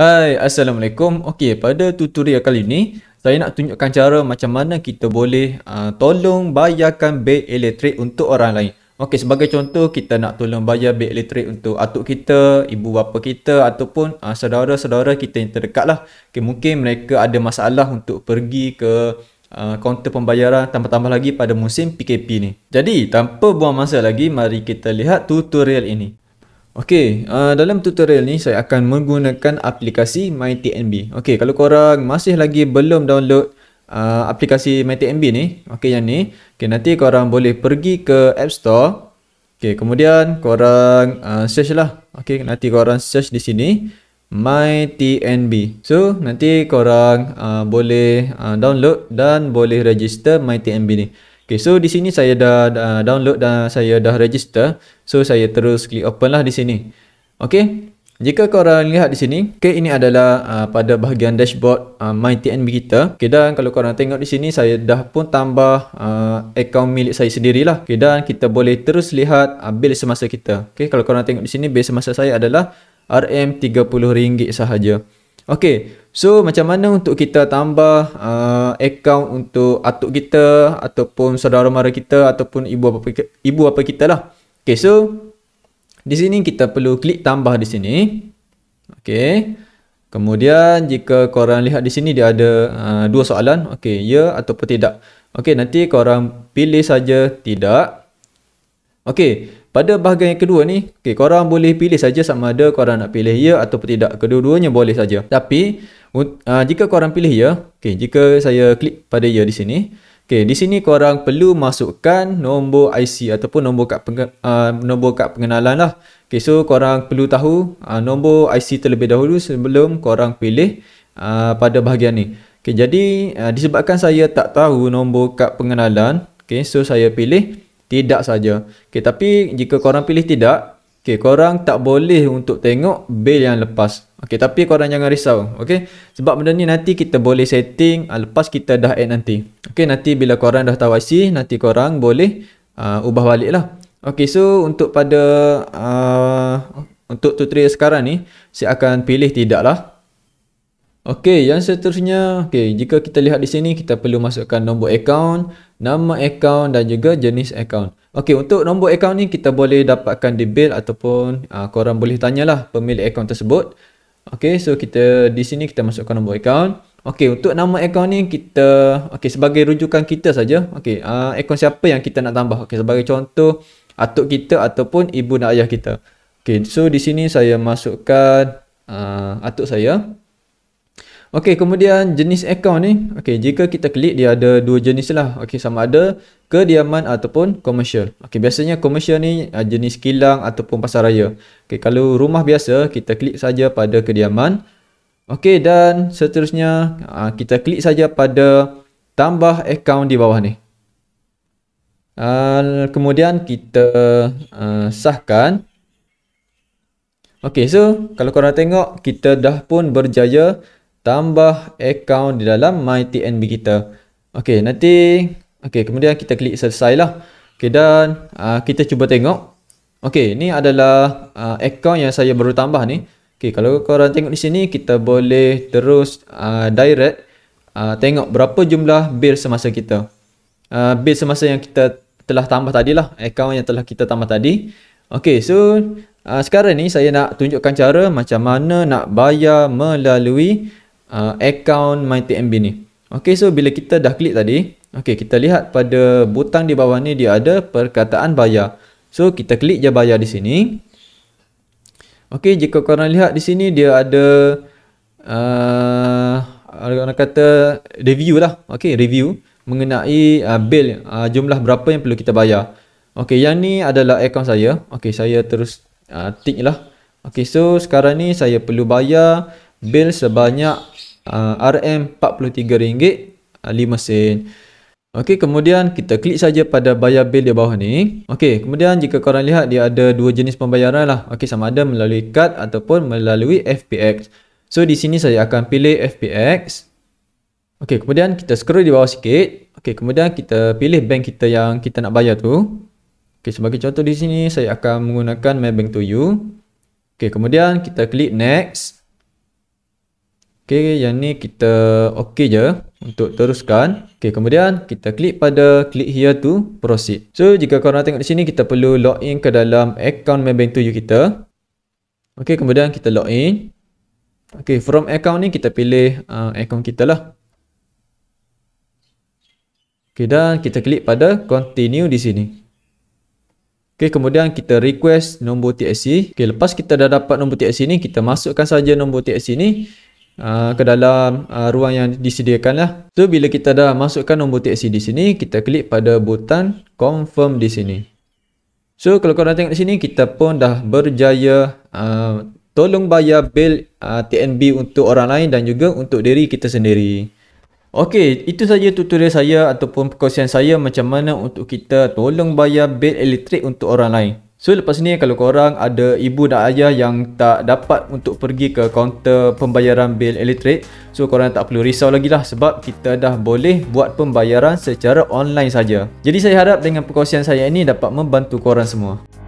Hai, Assalamualaikum. Okey, pada tutorial kali ni, saya nak tunjukkan cara macam mana kita boleh uh, tolong bayarkan bil elektrik untuk orang lain. Okey, sebagai contoh, kita nak tolong bayar bil elektrik untuk atuk kita, ibu bapa kita ataupun uh, saudara-saudara kita yang terdekat lah. Okay, mungkin mereka ada masalah untuk pergi ke kaunter uh, pembayaran tambah-tambah lagi pada musim PKP ni. Jadi, tanpa buang masa lagi, mari kita lihat tutorial ini. Okey, uh, dalam tutorial ni saya akan menggunakan aplikasi MyTMB. Okey, kalau korang masih lagi belum download uh, aplikasi MyTMB ni, okey yang ni, okey nanti korang boleh pergi ke App Store. Okey, kemudian korang uh, search lah. Okey, nanti korang search di sini MyTNB. So, nanti korang uh, boleh uh, download dan boleh register MyTNB ni. Okay, so di sini saya dah, dah download dan saya dah register. So saya terus klik open lah di sini. Okay, jika korang lihat di sini, okay, ini adalah uh, pada bahagian dashboard uh, MyTNB kita. Okay, dan kalau korang tengok di sini, saya dah pun tambah uh, akaun milik saya sendirilah. Okay, dan kita boleh terus lihat uh, bil semasa kita. Okay, kalau korang tengok di sini, bil semasa saya adalah RM30 sahaja. Okay, so macam mana untuk kita tambah uh, account untuk atuk kita ataupun saudara mara kita ataupun ibu apa ibu apa kita lah. Okay, so di sini kita perlu klik tambah di sini. Okay, kemudian jika korang lihat di sini dia ada uh, dua soalan. Okay, ya ataupun tidak. Okay, nanti korang pilih saja tidak. Okay, pada bahagian yang kedua ni, okay, korang boleh pilih saja sama ada korang nak pilih ya atau tidak. Kedua-duanya boleh saja. Tapi, uh, jika korang pilih ya, okay, jika saya klik pada ya di sini, okay, di sini korang perlu masukkan nombor IC ataupun nombor kad, pengen, uh, ah, nombor kad pengenalan lah. Okay, so, korang perlu tahu uh, nombor IC terlebih dahulu sebelum korang pilih uh, pada bahagian ni. Okay, jadi, uh, disebabkan saya tak tahu nombor kad pengenalan, okay, so saya pilih tidak saja. Okey, tapi jika korang pilih tidak, okey, korang tak boleh untuk tengok bil yang lepas. Okey, tapi korang jangan risau. Okey. Sebab benda ni nanti kita boleh setting uh, lepas kita dah add nanti. Okey, nanti bila korang dah tahu IC, nanti korang boleh uh, ubah baliklah. Okey, so untuk pada uh, untuk tutorial sekarang ni, saya akan pilih tidaklah. Okey, yang seterusnya, okey, jika kita lihat di sini kita perlu masukkan nombor account nama akaun dan juga jenis akaun. Okey, untuk nombor akaun ni kita boleh dapatkan di bill ataupun uh, korang boleh tanyalah pemilik akaun tersebut. Okey, so kita di sini kita masukkan nombor akaun. Okey, untuk nama akaun ni kita okey sebagai rujukan kita saja. Okey, uh, ah, akaun siapa yang kita nak tambah. Okey, sebagai contoh atuk kita ataupun ibu dan ayah kita. Okey, so di sini saya masukkan uh, atuk saya. Okey, kemudian jenis akaun ni. Okey, jika kita klik dia ada dua jenis lah. Okey, sama ada kediaman ataupun komersial. Okey, biasanya komersial ni uh, jenis kilang ataupun pasar raya. Okey, kalau rumah biasa kita klik saja pada kediaman. Okey, dan seterusnya uh, kita klik saja pada tambah akaun di bawah ni. Uh, kemudian kita sahkan. Okey, so kalau korang tengok kita dah pun berjaya tambah account di dalam MyTNB kita. Okey, nanti okey, kemudian kita klik selesailah. Okey dan uh, kita cuba tengok. Okey, ni adalah uh, account yang saya baru tambah ni. Okey, kalau korang tengok di sini kita boleh terus uh, direct uh, tengok berapa jumlah bill semasa kita. Uh, bill semasa yang kita telah tambah tadi lah. account yang telah kita tambah tadi. Okey, so uh, sekarang ni saya nak tunjukkan cara macam mana nak bayar melalui uh, account MyTMB ni. Okay, so bila kita dah klik tadi, okay, kita lihat pada butang di bawah ni dia ada perkataan bayar. So, kita klik je bayar di sini. Okay, jika korang lihat di sini dia ada uh, orang kata review lah. Okay, review mengenai uh, bill uh, jumlah berapa yang perlu kita bayar. Okay, yang ni adalah account saya. Okay, saya terus uh, tick lah. Okay, so sekarang ni saya perlu bayar bill sebanyak Ah, RM43.5 ah, sen. Okey, kemudian kita klik saja pada bayar bil di bawah ni. Okey, kemudian jika korang lihat dia ada dua jenis pembayaran lah. Okey, sama ada melalui kad ataupun melalui FPX. So, di sini saya akan pilih FPX. Okey, kemudian kita scroll di bawah sikit. Okey, kemudian kita pilih bank kita yang kita nak bayar tu. Okey, sebagai contoh di sini saya akan menggunakan MyBank2U. Okey, kemudian kita klik next. Okey, yang ni kita okey je untuk teruskan. Okey, kemudian kita klik pada klik here to proceed. So, jika korang tengok di sini, kita perlu log in ke dalam account Maybank 2U kita. Okey, kemudian kita log in. Okey, from account ni kita pilih uh, account kita lah. Okey, dan kita klik pada continue di sini. Okey, kemudian kita request nombor TSC. Okey, lepas kita dah dapat nombor TSC ni, kita masukkan saja nombor TSC ni uh, ke dalam uh, ruang yang disediakan lah. So bila kita dah masukkan nombor TXC di sini, kita klik pada butang confirm di sini. So kalau korang tengok di sini, kita pun dah berjaya uh, tolong bayar bil uh, TNB untuk orang lain dan juga untuk diri kita sendiri. Okey, itu saja tutorial saya ataupun perkongsian saya macam mana untuk kita tolong bayar bil elektrik untuk orang lain. So lepas ni kalau korang ada ibu dan ayah yang tak dapat untuk pergi ke kaunter pembayaran bil elektrik So korang tak perlu risau lagi lah sebab kita dah boleh buat pembayaran secara online saja. Jadi saya harap dengan perkongsian saya ini dapat membantu korang semua